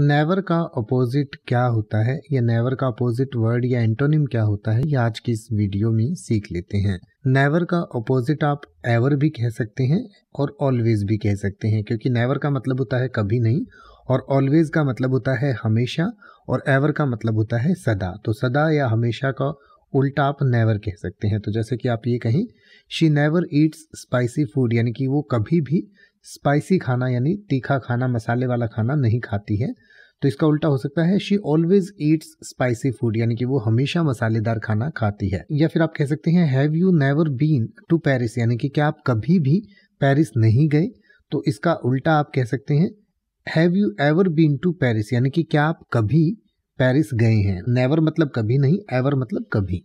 never का opposite क्या होता है या नेवर का अपोजिट वर्ड या एंटोनिम क्या होता है ये आज की इस वीडियो में सीख लेते हैं नेवर का अपोजिट आप एवर भी कह सकते हैं और ऑलवेज भी कह सकते हैं क्योंकि नेवर का मतलब होता है कभी नहीं और ऑलवेज का मतलब होता है हमेशा और एवर का मतलब होता है सदा तो सदा या हमेशा का उल्टा आप नेवर कह सकते हैं तो जैसे कि आप ये कहें she never eats spicy food यानी कि वो कभी भी स्पाइसी खाना यानी तीखा खाना मसाले वाला खाना नहीं खाती है तो इसका उल्टा हो सकता है she always eats spicy food यानी कि वो हमेशा मसालेदार खाना खाती है या फिर आप कह सकते हैं have you never been to Paris यानी कि क्या आप कभी भी पेरिस नहीं गए तो इसका उल्टा आप कह सकते हैं have you ever been to Paris यानी कि क्या आप कभी पेरिस गए हैं नेवर मतलब कभी नहीं एवर मतलब कभी